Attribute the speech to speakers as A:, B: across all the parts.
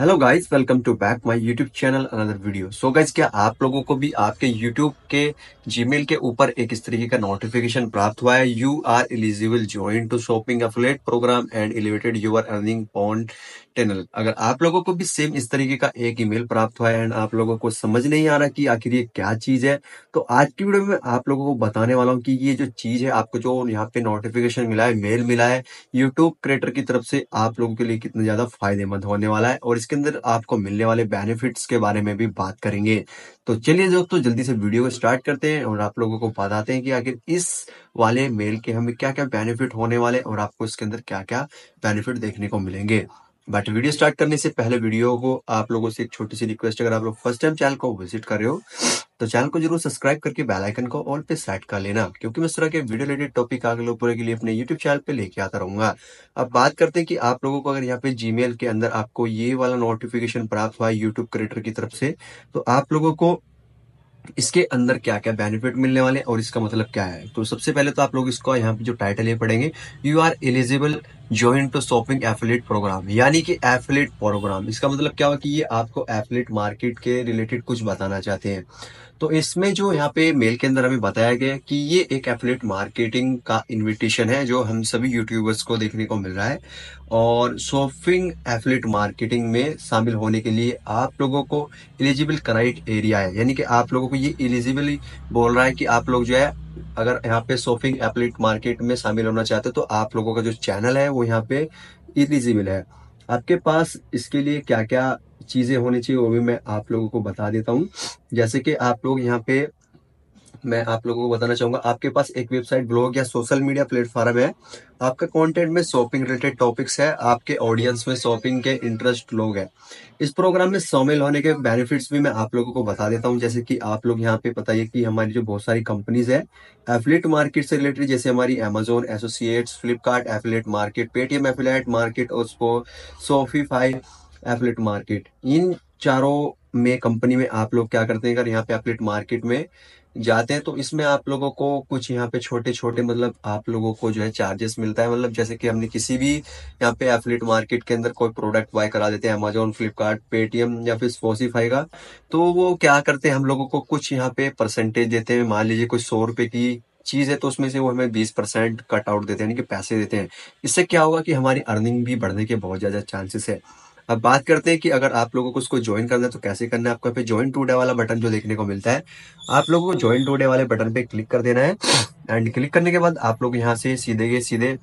A: hello guys welcome to back my YouTube channel another video so guys क्या आप लोगों को भी आपके यूट्यूब के जीमेल के ऊपर एक इस तरीके का नोटिफिकेशन प्राप्त हुआ है you are eligible join to shopping affiliate program and elevated your earning point tunnel अगर आप लोगों को भी सेम इस तरीके का एक ईमेल प्राप्त हुआ है एंड आप लोगों को समझ नहीं आ रहा कि आखिर ये क्या चीज है तो आज की वीडियो में आप लोगों को बताने वाला हूँ कि ये जो चीज है आपको जो यहाँ पे नोटिफिकेशन मिला है मेल मिला है यूट्यूब क्रिएटर की तरफ से आप लोगों के लिए कितना ज्यादा फायदेमंद होने वाला है और इसके अंदर आपको मिलने वाले बेनिफिट्स के बारे में भी बात करेंगे तो चलिए दोस्तों जल्दी से वीडियो को स्टार्ट करते हैं और आप लोगों को बताते हैं कि आखिर इस वाले मेल के हमें क्या क्या बेनिफिट होने वाले और आपको इसके अंदर क्या क्या बेनिफिट देखने को मिलेंगे बट वीडियो स्टार्ट करने से पहले वीडियो को आप लोगों से एक छोटी सी रिक्वेस्ट अगर आप लोग फर्स्ट टाइम चैनल को विजिट कर रहे हो तो चैनल को जरूर सब्सक्राइब करके बेल आइकन को ऑल पे सेट कर लेना क्योंकि मैं इस तरह के वीडियो रिलेटेड टॉपिक आगे लोग पूरे के लिए अपने यूट्यूब चैनल पे लेके आता रहूंगा अब बात करते हैं कि आप लोगों को अगर यहाँ पे जी के अंदर आपको ये वाला नोटिफिकेशन प्राप्त हुआ है यूट्यूब क्रिएटर की तरफ से तो आप लोगों को इसके अंदर क्या क्या बेनिफिट मिलने वाले और इसका मतलब क्या है तो सबसे पहले तो आप लोग इसको यहाँ पे जो टाइटल ये पढ़ेंगे you are eligible join to shopping affiliate program यानी कि एफिलेट प्रोग्राम इसका मतलब क्या हुआ कि ये आपको एफिलेट मार्केट के रिलेटेड कुछ बताना चाहते हैं तो इसमें जो यहाँ पे मेल के अंदर हमें बताया गया कि ये एक एफिलेट मार्केटिंग का इनविटेशन है जो हम सभी यूट्यूबर्स को देखने को मिल रहा है और शॉपिंग एफिलेट मार्केटिंग में शामिल होने के लिए आप लोगों को एलिजिबल कराइट एरिया है यानी कि आप लोगों को ये एलिजिबल बोल रहा है कि आप लोग जो है अगर यहाँ पे सोफिंग एप्लीट मार्केट में शामिल होना चाहते हो तो आप लोगों का जो चैनल है वो यहाँ पे इलिजिबल है आपके पास इसके लिए क्या क्या चीज़ें होनी चाहिए वो भी मैं आप लोगों को बता देता हूँ जैसे कि आप लोग यहाँ पे मैं आप लोगों को बताना चाहूंगा आपके पास एक वेबसाइट ब्लॉग या सोशल मीडिया प्लेटफॉर्म है आपका कंटेंट में शॉपिंग रिलेटेड टॉपिक्स है आपके ऑडियंस में शॉपिंग के इंटरेस्ट लोग हैं इस प्रोग्राम में शामिल होने के बेनिफिट्स भी मैं आप लोगों को बता देता हूँ जैसे कि आप लोग यहाँ पे बताइए कि हमारी जो बहुत सारी कंपनीज है एफिलेट मार्केट से रिलेटेड जैसे हमारी Amazon associates Flipkart affiliate market Paytm affiliate market और सोफीफाई एफिलेट मार्केट इन चारों में कंपनी में आप लोग क्या करते हैं अगर यहाँ पे अपलेट मार्केट में जाते हैं तो इसमें आप लोगों को कुछ यहाँ पे छोटे छोटे मतलब आप लोगों को जो है चार्जेस मिलता है मतलब जैसे कि हमने किसी भी यहाँ पे एफिलेट मार्केट के अंदर कोई प्रोडक्ट बाय करा देते हैं अमेजोन फ्लिपकार्ट पेटीएम या फिर स्पोसीफाई का तो वो क्या करते हैं हम लोगों को कुछ यहाँ पे परसेंटेज देते हैं मान लीजिए कुछ सौ रुपए की चीज है तो उसमें से वो हमें बीस परसेंट कट आउट देते हैं यानी कि पैसे देते हैं इससे क्या होगा कि हमारी अर्निंग भी बढ़ने के बहुत ज्यादा चांसेस है अब बात करते हैं कि अगर आप लोगों को उसको ज्वाइन करना है तो कैसे करना है आपको यहाँ पे ज्वाइन टूडे वाला बटन जो देखने को मिलता है आप लोगों को ज्वाइन टूडे वाले बटन पे क्लिक कर देना है एंड क्लिक करने के बाद आप लोग यहाँ से सीधे के सीधे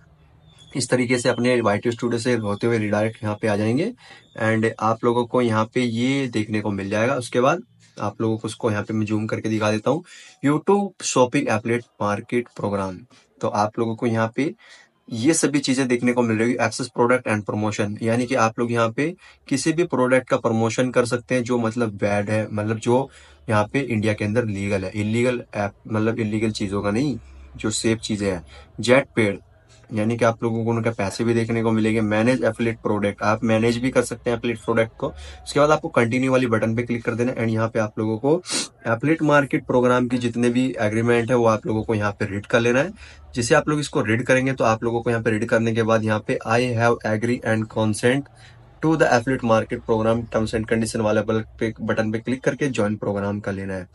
A: इस तरीके से अपने वाइट स्टूडियो से होते हुए रिडायरेक्ट यहाँ पे आ जाएंगे एंड आप लोगों को यहाँ पे ये देखने को मिल जाएगा उसके बाद आप लोगों को उसको यहाँ पे मैं जूम करके दिखा देता हूँ YouTube shopping affiliate market program तो आप लोगों को यहाँ पे ये सभी चीजें देखने को मिल रही है एक्सेस प्रोडक्ट एंड प्रमोशन यानी कि आप लोग यहाँ पे किसी भी प्रोडक्ट का प्रमोशन कर सकते हैं जो मतलब बैड है मतलब जो यहाँ पे इंडिया के अंदर लीगल है इलीगल ऐप मतलब इलीगल चीजों का नहीं जो सेफ चीजें हैं जेट पेड यानी कि आप लोगों को उनके पैसे भी देखने को मिलेंगे मैनेज एफिलेट प्रोडक्ट आप मैनेज भी कर सकते हैं एफिलेट प्रोडक्ट को उसके बाद आपको कंटिन्यू वाली बटन पे क्लिक कर देना एंड यहाँ पे आप लोगों को एफिलेट मार्केट प्रोग्राम की जितने भी एग्रीमेंट है वो आप लोगों को यहाँ पे रीड कर लेना है जिसे आप लोग इसको रीड करेंगे तो आप लोगों को यहाँ पे रीड करने के बाद यहाँ पे I have agree and consent to the affiliate market program terms and condition वाले पे बटन पे क्लिक करके ज्वाइन प्रोग्राम का लेना है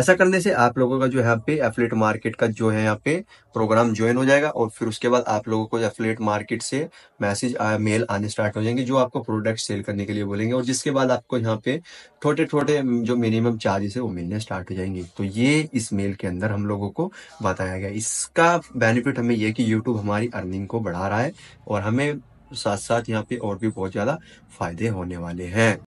A: ऐसा करने से आप लोगों का जो है यहाँ पे एफलेट मार्केट का जो है यहाँ पे प्रोग्राम ज्वाइन हो जाएगा और फिर उसके बाद आप लोगों को एफलेट मार्केट से मैसेज मेल आने स्टार्ट हो जाएंगे जो आपको प्रोडक्ट सेल करने के लिए बोलेंगे और जिसके बाद आपको यहाँ पे छोटे छोटे जो मिनिमम चार्जेस है वो मिलने स्टार्ट हो जाएंगे तो ये इस मेल के अंदर हम लोगों को बताया गया इसका बेनिफिट हमें यह कि यूट्यूब हमारी अर्निंग को बढ़ा रहा है और हमें साथ साथ यहाँ पे और भी बहुत ज़्यादा फायदे होने वाले हैं